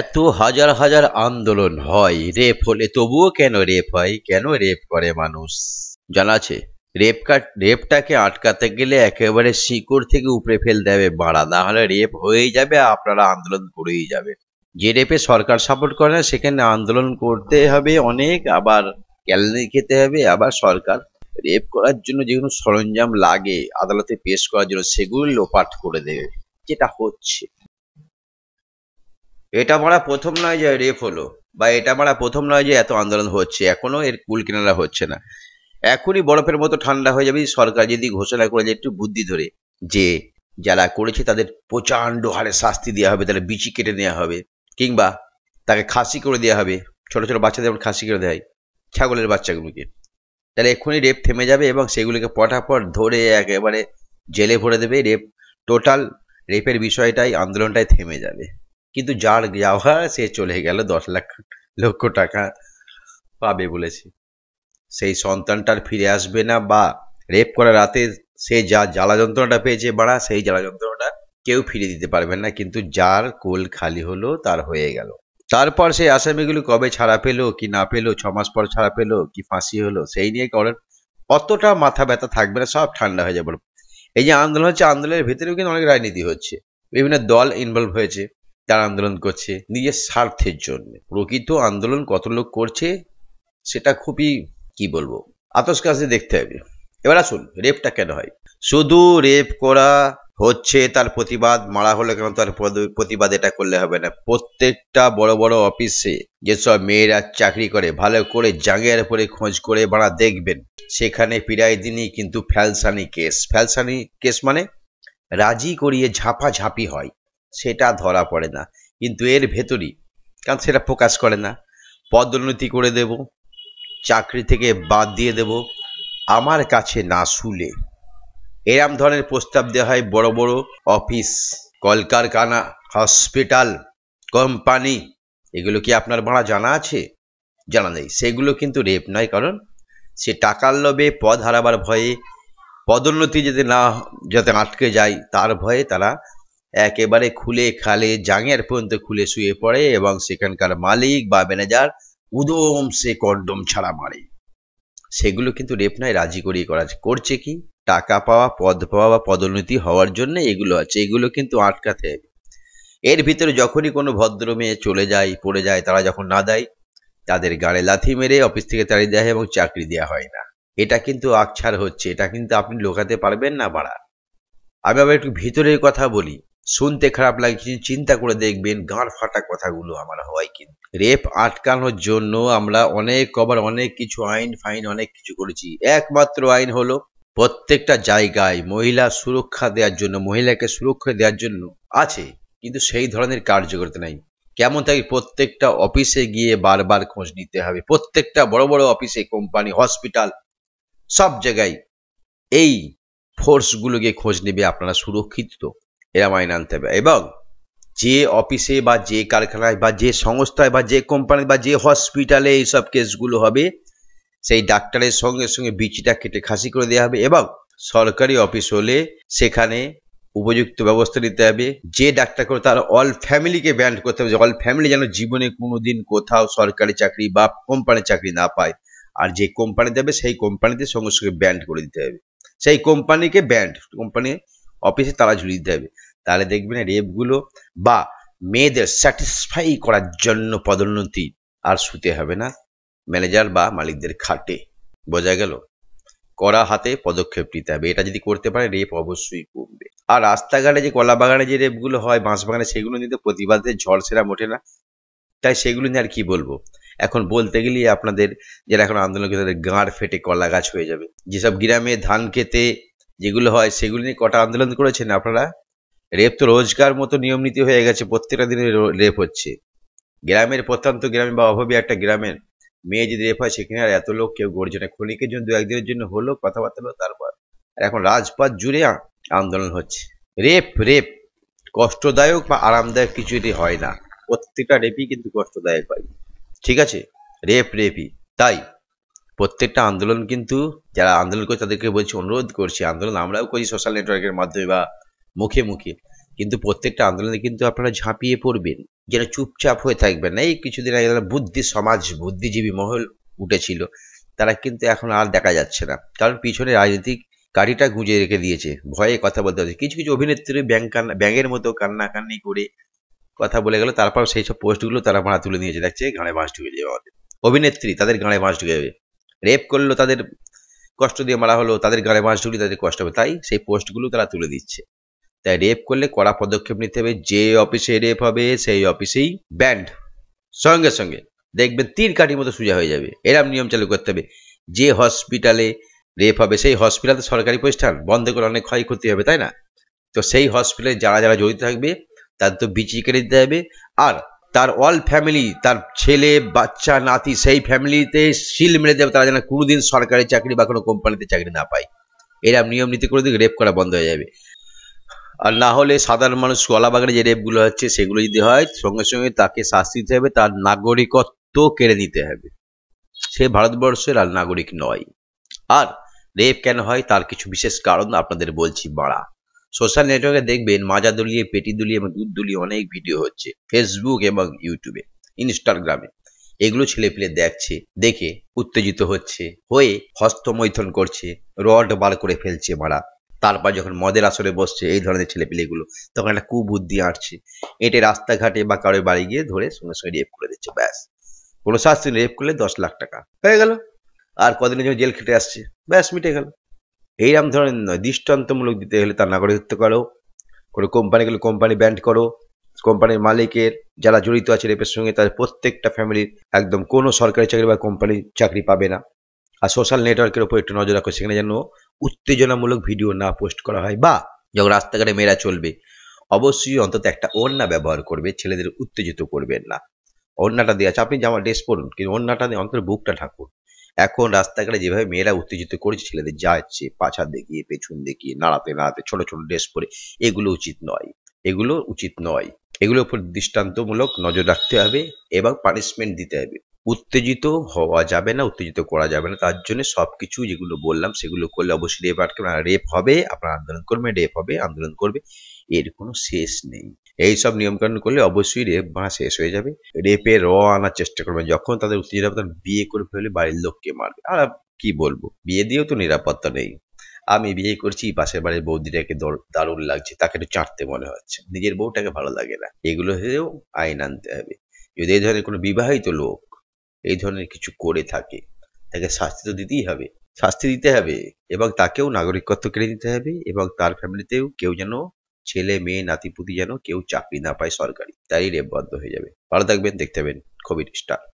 এত হাজার হাজার আন্দোলন হয় রেপ হলে তবুও কেন রেপ হয় কেন রেপ করে মানুষ জানাছে রেপ কাট রেপটাকে আটকাতে গেলে একেবারে শিকড় থেকে উপরে ফেল দেবে বাড়া না হলে রেপ হয়েই যাবে আপনারা আন্দোলন করেই যাবে যে রেপে সরকার সাপোর্ট করে না সেখানে আন্দোলন করতে হবে অনেক আবার ক্যালানি খেতে হবে আবার সরকার রেপ করার জন্য যেগুলো সরঞ্জাম লাগে আদালতে পেশ করার জন্য সেগুলো লোপাট করে দেবে যেটা হচ্ছে এটা মারা প্রথম নয় যে রেপ হলো বা এটা মারা প্রথম নয় যে এত আন্দোলন হচ্ছে এখনও এর কুল কিনারা হচ্ছে না এখনই বরফের মতো ঠান্ডা হয়ে যাবে সরকার যদি ঘোষণা করে যে একটু বুদ্ধি ধরে যে যারা করেছে তাদের প্রচণ্ড হারে শাস্তি দেওয়া হবে তাদের বিচি কেটে নেওয়া হবে কিংবা তাকে খাসি করে দেওয়া হবে ছোট ছোট বাচ্চাদের খাসি করে দেয় ছাগলের বাচ্চাগুলোকে তাহলে এক্ষুনি রেপ থেমে যাবে এবং সেগুলিকে পটাপট ধরে একেবারে জেলে ভরে দেবে রেপ টোটাল রেপের বিষয়টাই আন্দোলনটাই থেমে যাবে কিন্তু যার যাওয়া সে চলে গেল দশ লাখ লক্ষ টাকা পাবে বলেছে সেই সন্তানটার ফিরে আসবে না বা রেপ করা রাতে সে যা জ্বালা যন্ত্রণাটা পেয়েছে বাড়া সেই জ্বালা যন্ত্রণাটা কেউ ফিরে দিতে পারবে না কিন্তু যার কোল খালি হলো তার হয়ে গেল তারপর সেই আসামিগুলো কবে ছাড়া পেলো কি না পেলো ছ মাস পর ছাড়া পেলো কি ফাঁসি হলো সেই নিয়ে করার অতটা মাথা ব্যথা থাকবে না সব ঠান্ডা হয়ে যাবে এই যে আন্দোলন হচ্ছে আন্দোলনের ভিতরেও কিন্তু অনেক রাজনীতি হচ্ছে বিভিন্ন দল ইনভলভ হয়েছে তারা আন্দোলন করছে নিজের স্বার্থের জন্য প্রকৃত আন্দোলন কত লোক করছে সেটা খুবই কি বলবো আতস কাছে দেখতে হবে এবার আসুন রেপটা কেন হয় শুধু রেপ করা হচ্ছে তার প্রতিবাদ মারা হলে কেন তার প্রতিবাদ এটা করলে হবে না প্রত্যেকটা বড় বড় অফিসে যেসব মেয়েরা চাকরি করে ভালো করে জাঙ্গের পরে খোঁজ করে বাড়া দেখবেন সেখানে পিরাই দিনই কিন্তু ফ্যালসানি কেস ফ্যালসানি কেস মানে রাজি করিয়ে ঝাপি হয় সেটা ধরা পড়ে না কিন্তু এর ভেতরই কারণ সেটা প্রকাশ করে না পদোন্নতি করে দেব চাকরি থেকে বাদ দিয়ে দেব আমার কাছে না শুলে এরম ধরনের প্রস্তাব দেওয়া হয় বড় বড় অফিস কলকারখানা হসপিটাল কোম্পানি এগুলো কি আপনার ভাড়া জানা আছে জানা নেই সেগুলো কিন্তু রেপ নয় কারণ সে টাকার লোভে পদ হারাবার ভয়ে পদোন্নতি যাতে না যাতে আটকে যায় তার ভয়ে তারা একেবারে খুলে খালে জাঙের পর্যন্ত খুলে শুয়ে পড়ে এবং সেখানকার মালিক বা ম্যানেজার উদম সে কন্ডম ছাড়া মারে সেগুলো কিন্তু রেপ নয় রাজি করিয়ে করা করছে কি টাকা পাওয়া পদ পাওয়া বা পদোন্নতি হওয়ার জন্য এগুলো আছে এগুলো কিন্তু আটকাতে হবে এর ভিতরে যখনই কোনো ভদ্র মেয়ে চলে যায় পড়ে যায় তারা যখন না দেয় তাদের গাড়ে লাথি মেরে অফিস থেকে তাড়িয়ে দেওয়া হয় এবং চাকরি দেওয়া হয় না এটা কিন্তু আকছার হচ্ছে এটা কিন্তু আপনি লোকাতে পারবেন না বাড়া আমি আবার একটু ভিতরের কথা বলি শুনতে খারাপ লাগছে চিন্তা করে দেখবেন গাঁড় ফাটা কথাগুলো আমার হয় কিন্তু রেপ আটকানোর জন্য আমরা অনেক আবার অনেক কিছু আইন ফাইন অনেক কিছু করেছি একমাত্র আইন হলো প্রত্যেকটা জায়গায় মহিলা সুরক্ষা দেওয়ার জন্য মহিলাকে সুরক্ষা দেওয়ার জন্য আছে কিন্তু সেই ধরনের কার্যকরিতা নাই কেমন থাকে প্রত্যেকটা অফিসে গিয়ে বারবার খোঁজ নিতে হবে প্রত্যেকটা বড় বড় অফিসে কোম্পানি হসপিটাল সব জায়গায় এই ফোর্সগুলোকে খোঁজ নেবে আপনারা সুরক্ষিত এরা মাইনে আনতে হবে এবং যে অফিসে বা যে কারখানায় বা যে সংস্থায় বা যে কোম্পানি বা যে হসপিটালে এইসব কেসগুলো হবে সেই ডাক্তারের সঙ্গে সঙ্গে বিচিটা কেটে খাসি করে দেওয়া হবে এবং সরকারি অফিস হলে সেখানে উপযুক্ত ব্যবস্থা নিতে হবে যে ডাক্তার করে তার অল ফ্যামিলিকে ব্যান্ড করতে হবে অল ফ্যামিলি যেন জীবনে কোনো দিন কোথাও সরকারি চাকরি বা কোম্পানির চাকরি না পায় আর যে কোম্পানি দেবে সেই কোম্পানিতে সঙ্গে সঙ্গে ব্যান্ড করে দিতে হবে সেই কোম্পানিকে ব্যান্ড কোম্পানি অফিসে তারা ঝুলিয়ে দিতে হবে তাহলে দেখবেন রেপগুলো বা মেয়েদের স্যাটিসফাই করার জন্য পদোন্নতি আর শুতে হবে না ম্যানেজার বা মালিকদের খাটে বোঝা গেল করা হাতে পদক্ষেপ নিতে হবে এটা যদি করতে পারে রেপ অবশ্যই কমবে আর রাস্তাঘাটে যে কলা বাগানে যে রেপগুলো হয় বাঁশ বাগানে সেগুলো নিতে প্রতিবাদে ঝড়সেরা মোটে না তাই সেগুলো নিয়ে আর কি বলবো এখন বলতে গেলে আপনাদের যারা এখন আন্দোলন করে তাদের গাঁড় ফেটে কলা গাছ হয়ে যাবে যেসব গ্রামে ধান খেতে যেগুলো হয় সেগুলো নিয়ে কটা আন্দোলন করেছেন আপনারা রেপ তো রোজকার মতো নিয়ম নীতি হয়ে গেছে প্রত্যেকটা দিনে রেপ হচ্ছে গ্রামের প্রত্যন্ত গ্রামে বা অভাবী একটা গ্রামের মেয়ে যদি রেপ হয় সেখানে আর এত লোক কেউ গড়ছে না ক্ষণিকের জন্য দু একদিনের জন্য হলো কথাবার্তা হলো তারপর আর এখন রাজপথ জুড়ে আন্দোলন হচ্ছে রেপ রেপ কষ্টদায়ক বা আরামদায়ক কিছু এটি হয় না প্রত্যেকটা রেপই কিন্তু কষ্টদায়ক হয় ঠিক আছে রেপ রেপই তাই প্রত্যেকটা আন্দোলন কিন্তু যারা আন্দোলন করে তাদেরকে বলছি অনুরোধ করছি আন্দোলন আমরাও করি সোশ্যাল নেটওয়ার্কের মাধ্যমে বা মুখে মুখে কিন্তু প্রত্যেকটা আন্দোলনে কিন্তু আপনারা ঝাঁপিয়ে পড়বেন যেন চুপচাপ হয়ে থাকবেন না এই কিছুদিন আগে বুদ্ধি সমাজ বুদ্ধিজীবী মহল উঠেছিল তারা কিন্তু এখন আর দেখা যাচ্ছে না কারণ পিছনে রাজনৈতিক গাড়িটা গুঁজে রেখে দিয়েছে ভয়ে কথা বলতে হচ্ছে কিছু কিছু অভিনেত্রী কান্না ব্যাঙের মতো কান্নাকান্নি করে কথা বলে গেল তারপর সেই সব পোস্টগুলো তারা ভাড়া তুলে নিয়েছে দেখছে গাঁড়ে বাঁশ ঢুকে যাবে আমাদের অভিনেত্রী তাদের গাঁড়ে বাঁশ ঢুকে যাবে রেপ করলো তাদের কষ্ট দিয়ে মারা হলো তাদের গাঁড়ে বাঁশ ঢুকলে তাদের কষ্ট হবে তাই সেই পোস্টগুলো তারা তুলে দিচ্ছে তাই রেপ করলে কড়া পদক্ষেপ নিতে হবে যে অফিসে রেপ হবে সেই অফিসেই ব্যান্ড সঙ্গে সঙ্গে দেখবেন তীর কাঠির মতো সোজা হয়ে যাবে এরম নিয়ম চালু করতে হবে যে হসপিটালে রেপ হবে সেই হসপিটাল তো সরকারি প্রতিষ্ঠান বন্ধ করে অনেক ক্ষয়ক্ষতি হবে তাই না তো সেই হসপিটালে যারা যারা জড়িত থাকবে তার তো বিচি কেটে দিতে হবে আর তার অল ফ্যামিলি তার ছেলে বাচ্চা নাতি সেই ফ্যামিলিতে শিল মেরে দেবে তারা যেন কোনোদিন সরকারি চাকরি বা কোনো কোম্পানিতে চাকরি না পায় এরম নিয়ম নীতি করে দিকে রেপ করা বন্ধ হয়ে যাবে আর না হলে সাধারণ মানুষ কলাবাগানে যে রেপগুলো হচ্ছে সেগুলো যদি হয় সঙ্গে সঙ্গে তাকে শাস্তি দিতে হবে তার নাগরিকত্ব কেড়ে নিতে হবে সে ভারতবর্ষের আর নাগরিক নয় আর রেপ কেন হয় তার কিছু বিশেষ কারণ আপনাদের বলছি বাড়া সোশ্যাল নেটওয়ার্কে দেখবেন মাজা দলিয়ে পেটি দুলিয়ে এবং দুধ দুলিয়ে অনেক ভিডিও হচ্ছে ফেসবুক এবং ইউটিউবে ইনস্টাগ্রামে এগুলো ছেলে পেলে দেখছে দেখে উত্তেজিত হচ্ছে হয়ে হস্তমৈথন করছে রড বার করে ফেলছে মারা তারপর যখন মদের আসরে বসছে এই ধরনের ছেলেপিলেগুলো তখন একটা কুবুদ্ধি আঁটছে এটে রাস্তাঘাটে বা কারোর বাড়ি গিয়ে ধরে সঙ্গে সঙ্গে রেপ করে দিচ্ছে ব্যাস কোনো শাস্তি রেপ করলে দশ লাখ টাকা হয়ে গেল আর কদিনের জন্য জেল খেটে আসছে ব্যাস মিটে গেল এইরকম ধরনের নয় দৃষ্টান্তমূলক দিতে হলে তার নাগরিকত্ব করো কোনো কোম্পানিগুলো কোম্পানি ব্যান্ড করো কোম্পানির মালিকের যারা জড়িত আছে রেপের সঙ্গে তাদের প্রত্যেকটা ফ্যামিলির একদম কোনো সরকারি চাকরি বা কোম্পানি চাকরি পাবে না আর সোশ্যাল নেটওয়ার্কের উপর একটু নজর রাখো সেখানে যেন উত্তেজনামূলক ভিডিও না পোস্ট করা হয় বা যখন রাস্তাঘাটে মেয়েরা চলবে অবশ্যই অন্তত একটা ওড়না ব্যবহার করবে ছেলেদের উত্তেজিত করবেন না ওড়নাটা দেওয়া আছে আপনি জামা ড্রেস পরুন কিন্তু ওড়নাটা অন্তত বুকটা ঠাকুর এখন রাস্তাঘাটে যেভাবে মেয়েরা উত্তেজিত করেছে ছেলেদের যাচ্ছে পাছা দেখিয়ে পেছন দেখিয়ে নাড়াতে নাড়াতে ছোট ছোট ড্রেস পরে এগুলো উচিত নয় এগুলো উচিত নয় এগুলোর উপর দৃষ্টান্তমূলক নজর রাখতে হবে এবং পানিশমেন্ট দিতে হবে উত্তেজিত হওয়া যাবে না উত্তেজিত করা যাবে না তার জন্য সব কিছু যেগুলো বললাম সেগুলো করলে অবশ্যই রেপ আটকে রেপ হবে আপনার আন্দোলন করবে রেপ হবে আন্দোলন করবে এর কোনো শেষ নেই এইসব নিয়মকানুন করলে অবশ্যই রেপ ভাঙা শেষ হয়ে যাবে রেপে র আনার চেষ্টা করবে যখন তাদের উত্তেজিত হবে বিয়ে করে ফেলে বাড়ির লোককে মারবে আর কি বলবো বিয়ে দিয়েও তো নিরাপত্তা নেই আমি বিয়ে করছি পাশের বাড়ির বৌদিটাকে দারুণ লাগছে তাকে একটু চাটতে মনে হচ্ছে নিজের বউটাকে ভালো লাগে না এগুলো হয়েও আইন আনতে হবে যদি এই ধরনের কোনো বিবাহিত লোক এই ধরনের কিছু করে থাকে তাকে শাস্তি তো দিতেই হবে শাস্তি দিতে হবে এবং তাকেও নাগরিকত্ব কেড়ে দিতে হবে এবং তার ফ্যামিলিতেও কেউ যেন ছেলে মেয়ে নাতিপুতি যেন কেউ চাকরি না পায় সরকারি তাই রেপ বন্ধ হয়ে যাবে ভালো থাকবেন দেখতে পাবেন খবির স্টার